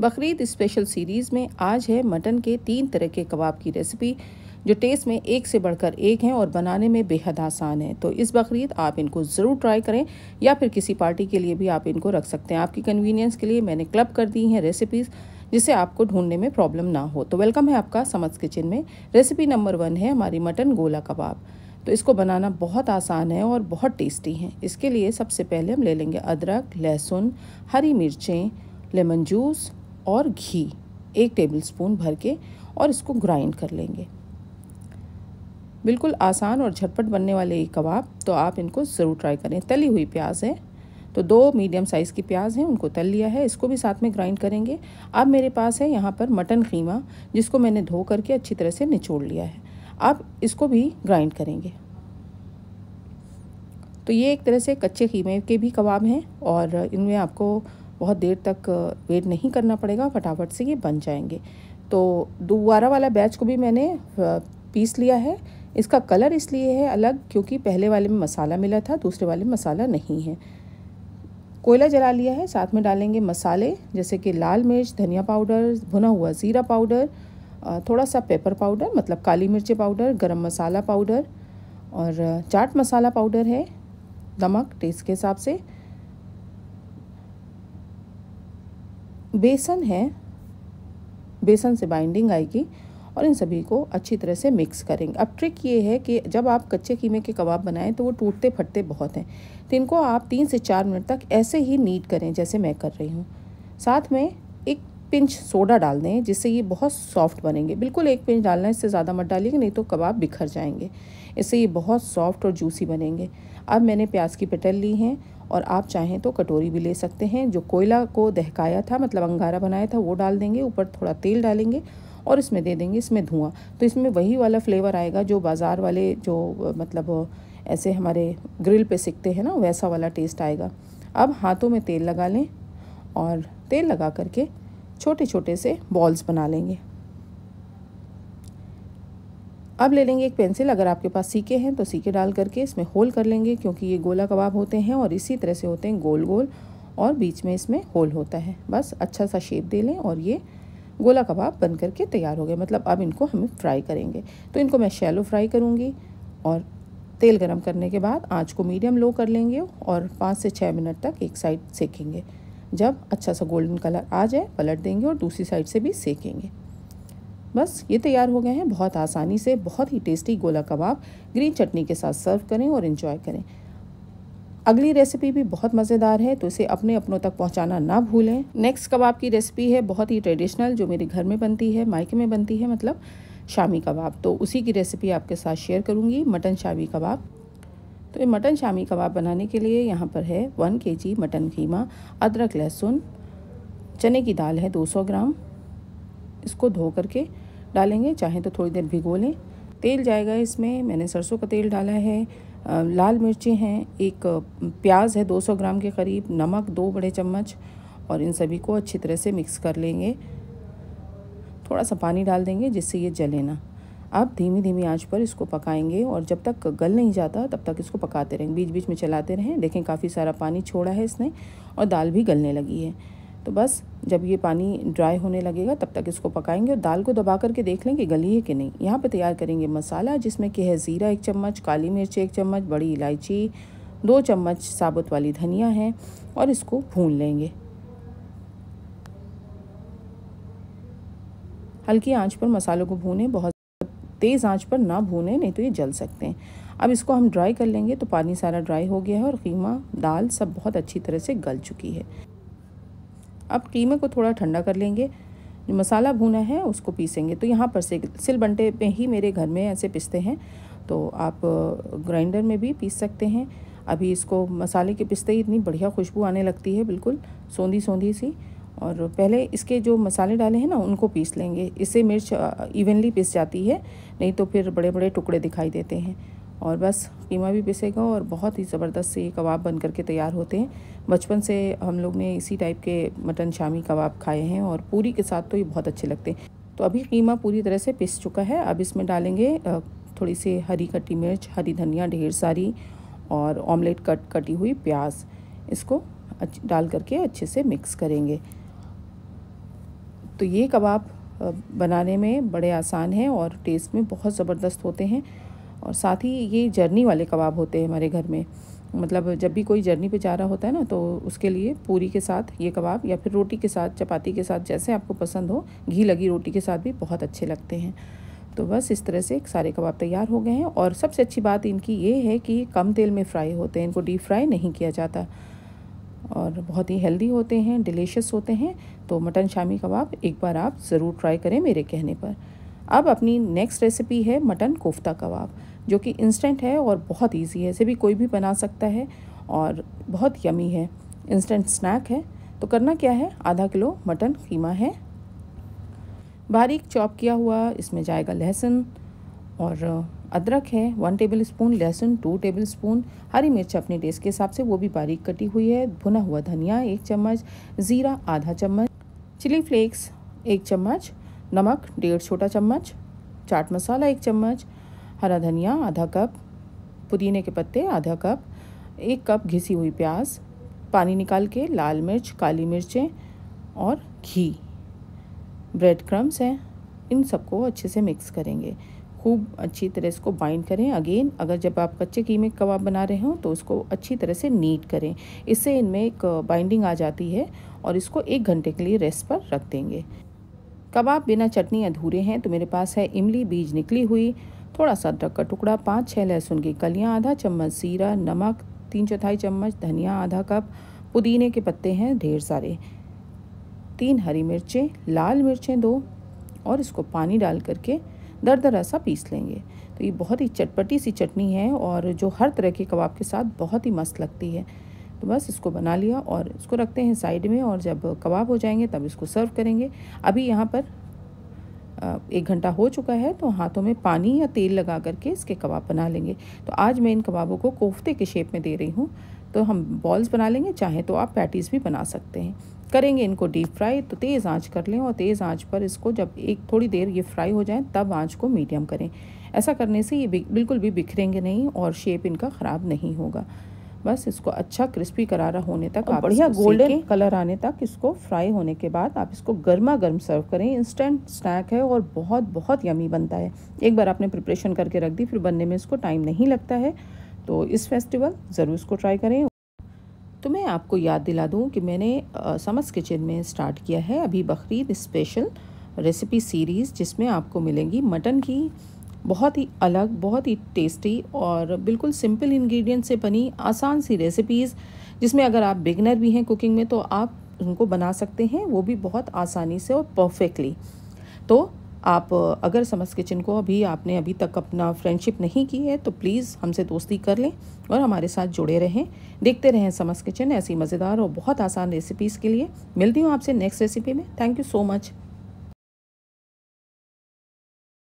Bakrid special series में आज है मटन के तीन तरह के कबाब की रेसिपी जो टेस्ट में एक से बढ़कर एक हैं और बनाने में बेहद आसान है तो इस बकरीद आप इनको ज़रूर ट्राई करें या फिर किसी पार्टी के लिए भी आप इनको रख सकते हैं आपकी कन्वीनियंस के लिए मैंने क्लब कर दी हैं रेसिपीज़ जिसे आपको ढूंढने में प्रॉब्लम ना हो तो वेलकम है आपका समझ किचन में रेसिपी नंबर वन है हमारी मटन गोला कबाब तो इसको बनाना बहुत आसान है और बहुत टेस्टी है इसके लिए सबसे पहले हम ले लेंगे अदरक लहसुन हरी मिर्चें लेमन जूस और घी एक टेबलस्पून भर के और इसको ग्राइंड कर लेंगे बिल्कुल आसान और झटपट बनने वाले ये कबाब तो आप इनको ज़रूर ट्राई करें तली हुई प्याज है तो दो मीडियम साइज़ की प्याज हैं उनको तल लिया है इसको भी साथ में ग्राइंड करेंगे अब मेरे पास है यहाँ पर मटन खीमा जिसको मैंने धो करके अच्छी तरह से निचोड़ लिया है आप इसको भी ग्राइंड करेंगे तो ये एक तरह से कच्चे ख़ीमे के भी कबाब हैं और इनमें आपको बहुत देर तक वेट नहीं करना पड़ेगा फटाफट से ये बन जाएंगे तो दोबारा वाला बैच को भी मैंने पीस लिया है इसका कलर इसलिए है अलग क्योंकि पहले वाले में मसाला मिला था दूसरे वाले में मसाला नहीं है कोयला जला लिया है साथ में डालेंगे मसाले जैसे कि लाल मिर्च धनिया पाउडर भुना हुआ ज़ीरा पाउडर थोड़ा सा पेपर पाउडर मतलब काली मिर्च पाउडर गरम मसाला पाउडर और चाट मसाला पाउडर है नमक टेस्ट के हिसाब से बेसन है बेसन से बाइंडिंग आएगी और इन सभी को अच्छी तरह से मिक्स करेंगे अब ट्रिक ये है कि जब आप कच्चे कीमे के कबाब बनाएं तो वो टूटते फटते बहुत हैं तो इनको आप तीन से चार मिनट तक ऐसे ही नीट करें जैसे मैं कर रही हूँ साथ में एक पिंच सोडा डाल दें जिससे ये बहुत सॉफ्ट बनेंगे बिल्कुल एक पिंच डालना है इससे ज़्यादा मत डालिएगा नहीं तो कबाब बिखर जाएंगे इससे ये बहुत सॉफ्ट और जूसी बनेंगे अब मैंने प्याज की पटल ली हैं और आप चाहें तो कटोरी भी ले सकते हैं जो कोयला को दहकाया था मतलब अंगारा बनाया था वो डाल देंगे ऊपर थोड़ा तेल डालेंगे और इसमें दे देंगे इसमें धुआं तो इसमें वही वाला फ्लेवर आएगा जो बाज़ार वाले जो मतलब ऐसे हमारे ग्रिल पे सिकते हैं ना वैसा वाला टेस्ट आएगा अब हाथों में तेल लगा लें और तेल लगा करके छोटे छोटे से बॉल्स बना लेंगे अब ले लेंगे एक पेंसिल अगर आपके पास सीके हैं तो सीके डाल करके इसमें होल कर लेंगे क्योंकि ये गोला कबाब होते हैं और इसी तरह से होते हैं गोल गोल और बीच में इसमें होल होता है बस अच्छा सा शेप दे लें और ये गोला कबाब बन करके तैयार हो गए मतलब अब इनको हम फ्राई करेंगे तो इनको मैं शैलो फ्राई करूँगी और तेल गरम करने के बाद आँच को मीडियम लो कर लेंगे और पाँच से छः मिनट तक एक साइड सेकेंगे जब अच्छा सा गोल्डन कलर आ जाए पलट देंगे और दूसरी साइड से भी सेकेंगे बस ये तैयार हो गए हैं बहुत आसानी से बहुत ही टेस्टी गोला कबाब ग्रीन चटनी के साथ सर्व करें और इन्जॉय करें अगली रेसिपी भी बहुत मज़ेदार है तो इसे अपने अपनों तक पहुंचाना ना भूलें नेक्स्ट कबाब की रेसिपी है बहुत ही ट्रेडिशनल जो मेरे घर में बनती है मायके में बनती है मतलब शामी कबाब तो उसी की रेसिपी आपके साथ शेयर करूँगी मटन शामी कबाब तो ये मटन शामी कबाब बनाने के लिए यहाँ पर है वन के मटन कीमा अदरक लहसुन चने की दाल है दो ग्राम इसको धो करके डालेंगे चाहे तो थोड़ी देर भिगो लें तेल जाएगा इसमें मैंने सरसों का तेल डाला है लाल मिर्ची हैं एक प्याज है 200 ग्राम के करीब नमक दो बड़े चम्मच और इन सभी को अच्छी तरह से मिक्स कर लेंगे थोड़ा सा पानी डाल देंगे जिससे ये जले ना आप धीमी धीमी आंच पर इसको पकाएंगे और जब तक गल नहीं जाता तब तक इसको पकाते रहेंगे बीच बीच में चलाते रहें देखें काफ़ी सारा पानी छोड़ा है इसने और दाल भी गलने लगी है तो बस जब ये पानी ड्राई होने लगेगा तब तक इसको पकाएंगे और दाल को दबा करके देख लेंगे गली है कि नहीं यहाँ पे तैयार करेंगे मसाला जिसमें कि है ज़ीरा एक चम्मच काली मिर्च एक चम्मच बड़ी इलायची दो चम्मच साबुत वाली धनिया है और इसको भून लेंगे हल्की आंच पर मसालों को भूने बहुत तेज़ आंच पर ना भूने नहीं तो ये जल सकते हैं अब इसको हम ड्राई कर लेंगे तो पानी सारा ड्राई हो गया है और कीमा दाल सब बहुत अच्छी तरह से गल चुकी है अब कीमे को थोड़ा ठंडा कर लेंगे मसाला भूना है उसको पीसेंगे तो यहाँ पर से सिल बंटे पे ही मेरे घर में ऐसे पिसते हैं तो आप ग्राइंडर में भी पीस सकते हैं अभी इसको मसाले के पिसते ही इतनी बढ़िया खुशबू आने लगती है बिल्कुल सौंधी सौंधी सी और पहले इसके जो मसाले डाले हैं ना उनको पीस लेंगे इससे मिर्च इवनली पिस जाती है नहीं तो फिर बड़े बड़े टुकड़े दिखाई देते हैं और बस कीमा भी पिसेगा और बहुत ही ज़बरदस्त से ये कबाब बन करके तैयार होते हैं बचपन से हम लोग ने इसी टाइप के मटन शामी कबाब खाए हैं और पूरी के साथ तो ये बहुत अच्छे लगते हैं तो अभी कीमा पूरी तरह से पिस चुका है अब इसमें डालेंगे थोड़ी सी हरी कटी मिर्च हरी धनिया ढेर सारी और ऑमलेट कट कटी हुई प्याज इसको डाल करके अच्छे से मिक्स करेंगे तो ये कबाब बनाने में बड़े आसान हैं और टेस्ट में बहुत ज़बरदस्त होते हैं और साथ ही ये जर्नी वाले कबाब होते हैं हमारे घर में मतलब जब भी कोई जर्नी पे जा रहा होता है ना तो उसके लिए पूरी के साथ ये कबाब या फिर रोटी के साथ चपाती के साथ जैसे आपको पसंद हो घी लगी रोटी के साथ भी बहुत अच्छे लगते हैं तो बस इस तरह से सारे कबाब तैयार हो गए हैं और सबसे अच्छी बात इनकी ये है कि कम तेल में फ्राई होते हैं इनको डीप फ्राई नहीं किया जाता और बहुत ही हेल्दी होते हैं डिलीशियस होते हैं तो मटन शामी कबाब एक बार आप ज़रूर ट्राई करें मेरे कहने पर अब अपनी नेक्स्ट रेसिपी है मटन कोफ्ता कबाब जो कि इंस्टेंट है और बहुत ईजी है इसे भी कोई भी बना सकता है और बहुत यमी है इंस्टेंट स्नैक है तो करना क्या है आधा किलो मटन कीमा है बारीक चॉप किया हुआ इसमें जाएगा लहसुन और अदरक है वन टेबल स्पून लहसुन टू टेबल स्पून हरी मिर्च अपने टेस्ट के हिसाब से वो भी बारीक कटी हुई है भुना हुआ धनिया एक चम्मच ज़ीरा आधा चम्मच चिली फ्लेक्स एक चम्मच नमक डेढ़ छोटा चम्मच चाट मसाला एक चम्मच हरा धनिया आधा कप पुदीने के पत्ते आधा कप एक कप घिसी हुई प्याज पानी निकाल के लाल मिर्च काली मिर्चें और घी ब्रेड क्रम्स हैं इन सबको अच्छे से मिक्स करेंगे खूब अच्छी तरह इसको बाइंड करें अगेन अगर जब आप कच्चे घी में कबाब बना रहे हों तो उसको अच्छी तरह से नीट करें इससे इनमें एक बाइंडिंग आ जाती है और इसको एक घंटे के लिए रेस्ट पर रख देंगे कबाब बिना चटनी अधूरे हैं तो मेरे पास है इमली बीज निकली हुई थोड़ा सा अदरक का टुकड़ा पाँच छः लहसुन की कलियाँ आधा चम्मच सीरा नमक तीन चौथाई चम्मच धनिया आधा कप पुदीने के पत्ते हैं ढेर सारे तीन हरी मिर्चें लाल मिर्चें दो और इसको पानी डाल करके दर दरा सा पीस लेंगे तो ये बहुत ही चटपटी सी चटनी है और जो हर तरह के कबाब के साथ बहुत ही मस्त लगती है तो बस इसको बना लिया और इसको रखते हैं साइड में और जब कबाब हो जाएंगे तब इसको सर्व करेंगे अभी यहाँ पर एक घंटा हो चुका है तो हाथों में पानी या तेल लगा करके इसके कबाब बना लेंगे तो आज मैं इन कबाबों को कोफ्ते के शेप में दे रही हूँ तो हम बॉल्स बना लेंगे चाहे तो आप पैटीज़ भी बना सकते हैं करेंगे इनको डीप फ्राई तो तेज़ आंच कर लें और तेज़ आंच पर इसको जब एक थोड़ी देर ये फ्राई हो जाए तब आंच को मीडियम करें ऐसा करने से ये बिल्कुल भी बिखरेंगे नहीं और शेप इनका ख़राब नहीं होगा बस इसको अच्छा क्रिस्पी करारा होने तक आप बढ़िया गोल्डन कलर आने तक इसको फ्राई होने के बाद आप इसको गर्मा गर्म सर्व करें इंस्टेंट स्नैक है और बहुत बहुत यमी बनता है एक बार आपने प्रिपरेशन करके रख दी फिर बनने में इसको टाइम नहीं लगता है तो इस फेस्टिवल ज़रूर इसको ट्राई करें तो मैं आपको याद दिला दूँ कि मैंने समस किचन में स्टार्ट किया है अभी बकरीद स्पेशल रेसिपी सीरीज़ जिसमें आपको मिलेंगी मटन की बहुत ही अलग बहुत ही टेस्टी और बिल्कुल सिंपल इंग्रेडिएंट से बनी आसान सी रेसिपीज़ जिसमें अगर आप बिगनर भी हैं कुकिंग में तो आप उनको बना सकते हैं वो भी बहुत आसानी से और परफेक्टली तो आप अगर समझ किचन को अभी आपने अभी तक अपना फ्रेंडशिप नहीं की है तो प्लीज़ हमसे दोस्ती कर लें और हमारे साथ जुड़े रहें देखते रहें समझ किचन ऐसी मज़ेदार और बहुत आसान रेसिपीज़ के लिए मिलती हूँ आपसे नेक्स्ट रेसिपी में थैंक यू सो मच